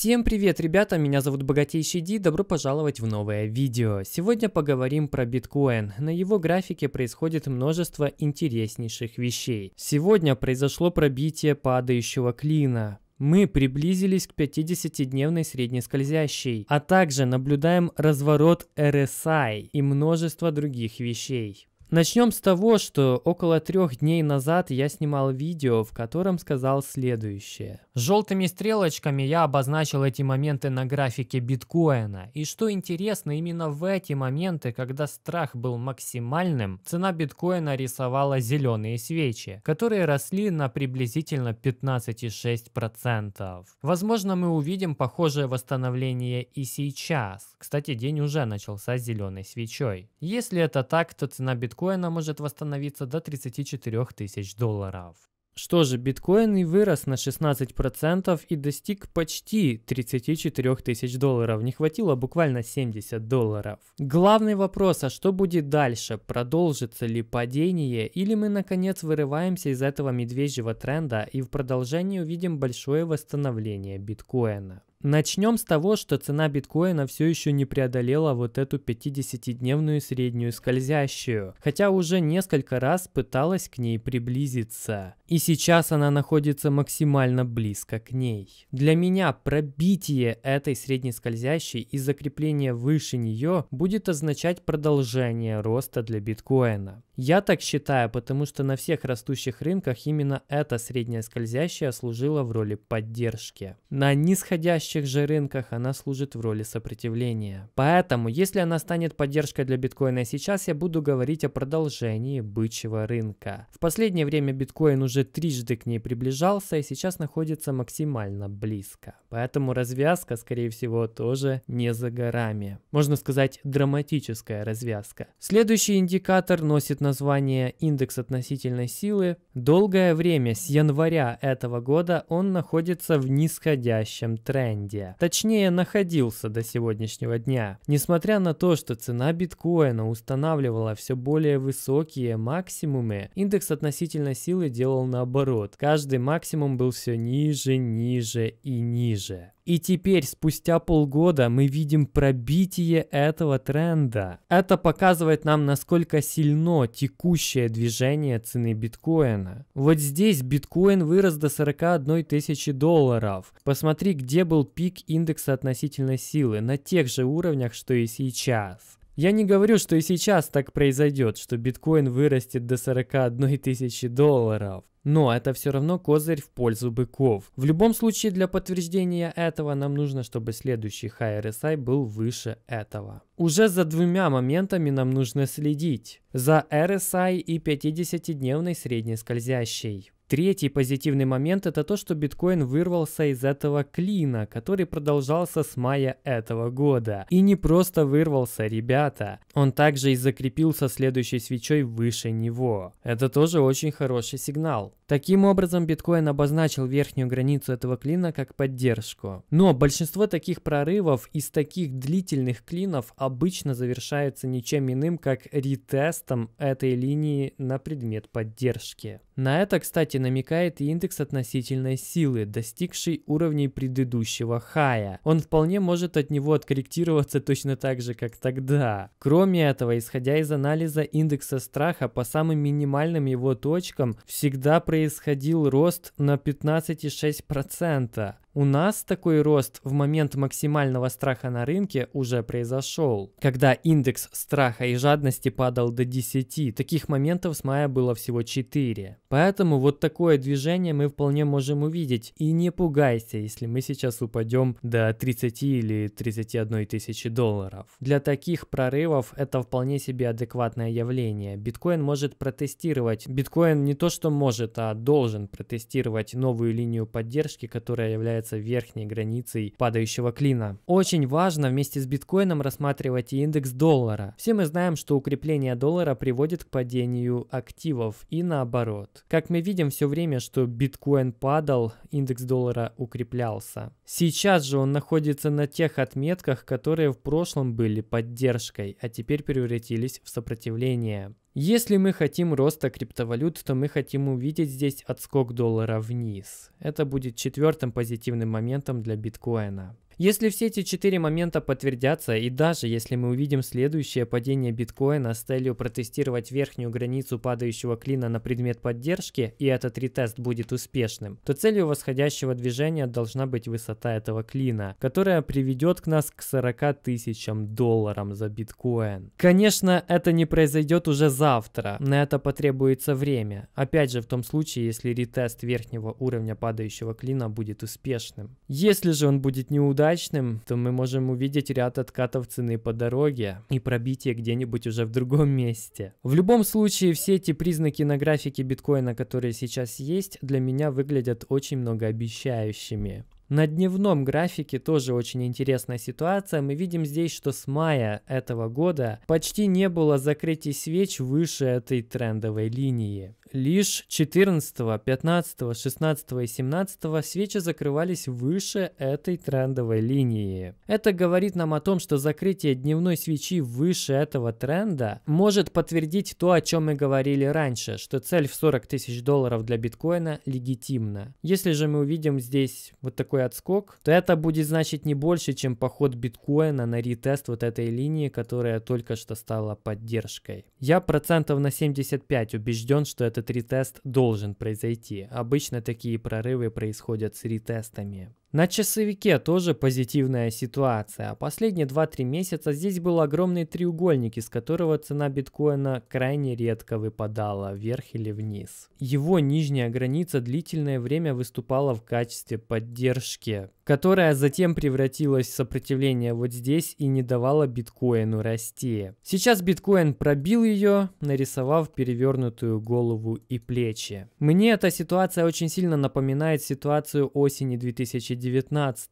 Всем привет, ребята, меня зовут Богатейший Ди, добро пожаловать в новое видео. Сегодня поговорим про биткоин. На его графике происходит множество интереснейших вещей. Сегодня произошло пробитие падающего клина, мы приблизились к 50-дневной скользящей, а также наблюдаем разворот RSI и множество других вещей. Начнем с того, что около трех дней назад я снимал видео, в котором сказал следующее. Желтыми стрелочками я обозначил эти моменты на графике биткоина. И что интересно, именно в эти моменты, когда страх был максимальным, цена биткоина рисовала зеленые свечи, которые росли на приблизительно 15,6%. Возможно, мы увидим похожее восстановление и сейчас. Кстати, день уже начался с зеленой свечой. Если это так, то цена биткоина биткоина может восстановиться до 34 тысяч долларов. Что же, биткоин и вырос на 16% и достиг почти 34 тысяч долларов. Не хватило буквально 70 долларов. Главный вопрос, а что будет дальше? Продолжится ли падение или мы наконец вырываемся из этого медвежьего тренда и в продолжении увидим большое восстановление биткоина? Начнем с того, что цена биткоина все еще не преодолела вот эту 50-дневную среднюю скользящую, хотя уже несколько раз пыталась к ней приблизиться. И сейчас она находится максимально близко к ней. Для меня пробитие этой средней скользящей и закрепление выше нее будет означать продолжение роста для биткоина. Я так считаю, потому что на всех растущих рынках именно эта средняя скользящая служила в роли поддержки. На нисходящих же рынках она служит в роли сопротивления. Поэтому, если она станет поддержкой для биткоина сейчас, я буду говорить о продолжении бычьего рынка. В последнее время биткоин уже трижды к ней приближался и сейчас находится максимально близко. Поэтому развязка, скорее всего, тоже не за горами. Можно сказать, драматическая развязка. Следующий индикатор носит на название «Индекс относительной силы», долгое время, с января этого года, он находится в нисходящем тренде. Точнее, находился до сегодняшнего дня. Несмотря на то, что цена биткоина устанавливала все более высокие максимумы, индекс относительной силы делал наоборот. Каждый максимум был все ниже, ниже и ниже. И теперь, спустя полгода, мы видим пробитие этого тренда. Это показывает нам, насколько сильно текущее движение цены биткоина. Вот здесь биткоин вырос до 41 тысячи долларов. Посмотри, где был пик индекса относительной силы, на тех же уровнях, что и сейчас. Я не говорю, что и сейчас так произойдет, что биткоин вырастет до 41 тысячи долларов. Но это все равно козырь в пользу быков. В любом случае, для подтверждения этого нам нужно, чтобы следующий high RSI был выше этого. Уже за двумя моментами нам нужно следить. За RSI и 50-дневной средней скользящей. Третий позитивный момент это то, что биткоин вырвался из этого клина, который продолжался с мая этого года. И не просто вырвался, ребята. Он также и закрепился следующей свечой выше него. Это тоже очень хороший сигнал. Таким образом, биткоин обозначил верхнюю границу этого клина как поддержку. Но большинство таких прорывов из таких длительных клинов обычно завершается ничем иным, как ретестом этой линии на предмет поддержки. На это, кстати, намекает и индекс относительной силы, достигший уровней предыдущего хая. Он вполне может от него откорректироваться точно так же, как тогда. Кроме этого, исходя из анализа индекса страха по самым минимальным его точкам, всегда происходит происходил рост на 15,6%. У нас такой рост в момент максимального страха на рынке уже произошел, когда индекс страха и жадности падал до 10. Таких моментов с мая было всего 4. Поэтому вот такое движение мы вполне можем увидеть. И не пугайся, если мы сейчас упадем до 30 или 31 тысячи долларов. Для таких прорывов это вполне себе адекватное явление. Биткоин может протестировать. Биткоин не то что может, а должен протестировать новую линию поддержки, которая является является верхней границей падающего клина. Очень важно вместе с биткоином рассматривать и индекс доллара. Все мы знаем, что укрепление доллара приводит к падению активов и наоборот. Как мы видим все время, что биткоин падал, индекс доллара укреплялся. Сейчас же он находится на тех отметках, которые в прошлом были поддержкой, а теперь превратились в сопротивление. Если мы хотим роста криптовалют, то мы хотим увидеть здесь отскок доллара вниз. Это будет четвертым позитивным моментом для биткоина. Если все эти четыре момента подтвердятся, и даже если мы увидим следующее падение биткоина с целью протестировать верхнюю границу падающего клина на предмет поддержки, и этот ретест будет успешным, то целью восходящего движения должна быть высота этого клина, которая приведет к нас к 40 тысячам долларам за биткоин. Конечно, это не произойдет уже завтра, на это потребуется время. Опять же, в том случае, если ретест верхнего уровня падающего клина будет успешным. Если же он будет неудачным, удачным, то мы можем увидеть ряд откатов цены по дороге и пробитие где-нибудь уже в другом месте. В любом случае, все эти признаки на графике биткоина, которые сейчас есть, для меня выглядят очень многообещающими. На дневном графике тоже очень интересная ситуация. Мы видим здесь, что с мая этого года почти не было закрытий свеч выше этой трендовой линии. Лишь 14, 15, 16 и 17 свечи закрывались выше этой трендовой линии. Это говорит нам о том, что закрытие дневной свечи выше этого тренда может подтвердить то, о чем мы говорили раньше, что цель в 40 тысяч долларов для биткоина легитимна. Если же мы увидим здесь вот такой отскок, то это будет значить не больше, чем поход биткоина на ретест вот этой линии, которая только что стала поддержкой. Я процентов на 75 убежден, что это этот ретест должен произойти. Обычно такие прорывы происходят с ретестами. На часовике тоже позитивная ситуация. Последние 2-3 месяца здесь был огромный треугольник, из которого цена биткоина крайне редко выпадала вверх или вниз. Его нижняя граница длительное время выступала в качестве поддержки, которая затем превратилась в сопротивление вот здесь и не давала биткоину расти. Сейчас биткоин пробил ее, нарисовав перевернутую голову и плечи. Мне эта ситуация очень сильно напоминает ситуацию осени 2009 19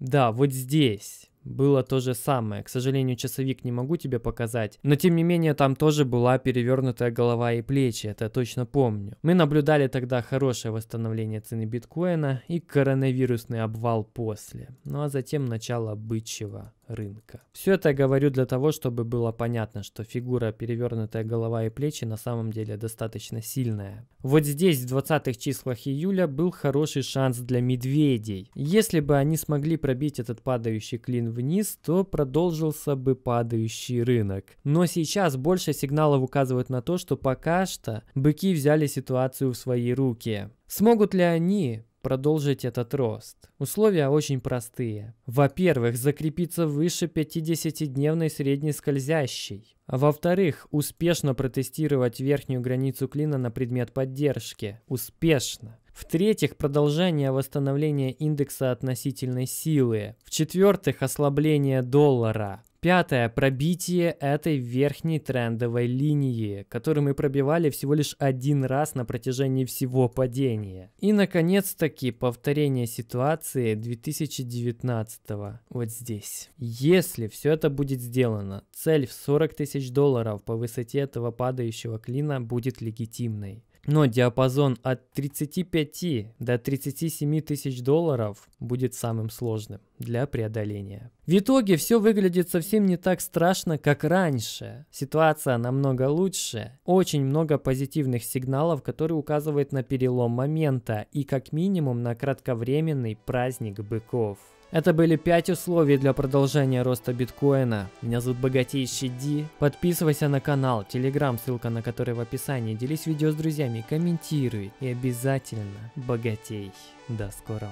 Да, вот здесь было то же самое. К сожалению, часовик не могу тебе показать, но тем не менее там тоже была перевернутая голова и плечи, это я точно помню. Мы наблюдали тогда хорошее восстановление цены биткоина и коронавирусный обвал после, ну а затем начало бычьего рынка. Все это я говорю для того, чтобы было понятно, что фигура перевернутая голова и плечи на самом деле достаточно сильная. Вот здесь в 20 числах июля был хороший шанс для медведей. Если бы они смогли пробить этот падающий клин вниз, то продолжился бы падающий рынок. Но сейчас больше сигналов указывают на то, что пока что быки взяли ситуацию в свои руки. Смогут ли они продолжить этот рост. Условия очень простые. Во-первых, закрепиться выше 50-дневной средней скользящей. А во-вторых, успешно протестировать верхнюю границу клина на предмет поддержки. Успешно. В-третьих, продолжение восстановления индекса относительной силы. В-четвертых, ослабление доллара. Пятое. Пробитие этой верхней трендовой линии, которую мы пробивали всего лишь один раз на протяжении всего падения. И, наконец-таки, повторение ситуации 2019 -го, вот здесь. Если все это будет сделано, цель в 40 тысяч долларов по высоте этого падающего клина будет легитимной. Но диапазон от 35 до 37 тысяч долларов будет самым сложным для преодоления. В итоге все выглядит совсем не так страшно, как раньше. Ситуация намного лучше. Очень много позитивных сигналов, которые указывают на перелом момента и как минимум на кратковременный праздник быков. Это были пять условий для продолжения роста биткоина. Меня зовут Богатейший Ди. Подписывайся на канал, телеграм, ссылка на который в описании. Делись видео с друзьями, комментируй и обязательно богатей. До скорого.